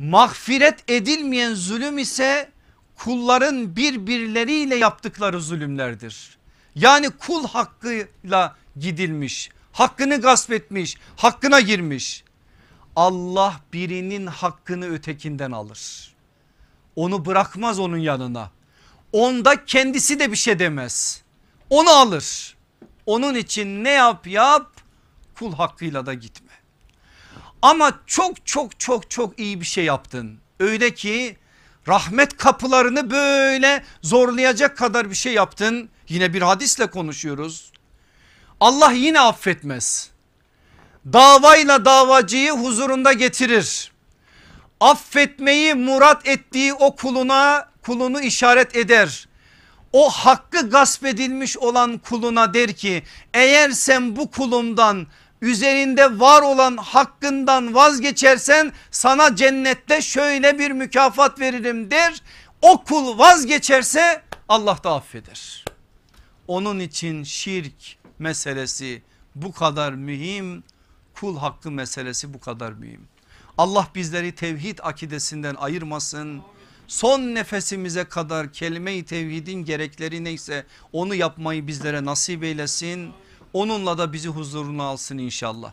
Mahfiret edilmeyen zulüm ise kulların birbirleriyle yaptıkları zulümlerdir. Yani kul hakkıyla gidilmiş, hakkını gasp etmiş, hakkına girmiş. Allah birinin hakkını ötekinden alır. Onu bırakmaz onun yanına. Onda kendisi de bir şey demez. Onu alır. Onun için ne yap yap kul hakkıyla da gitme. Ama çok çok çok çok iyi bir şey yaptın. Öyle ki rahmet kapılarını böyle zorlayacak kadar bir şey yaptın. Yine bir hadisle konuşuyoruz. Allah yine affetmez. Davayla davacıyı huzurunda getirir. Affetmeyi murat ettiği o kuluna kulunu işaret eder. O hakkı gasp edilmiş olan kuluna der ki eğer sen bu kulumdan üzerinde var olan hakkından vazgeçersen sana cennette şöyle bir mükafat veririm der. O kul vazgeçerse Allah da affeder. Onun için şirk meselesi bu kadar mühim. Kul hakkı meselesi bu kadar mühim. Allah bizleri tevhid akidesinden ayırmasın. Son nefesimize kadar kelime-i tevhidin gerekleri neyse onu yapmayı bizlere nasip eylesin. Onunla da bizi huzuruna alsın inşallah.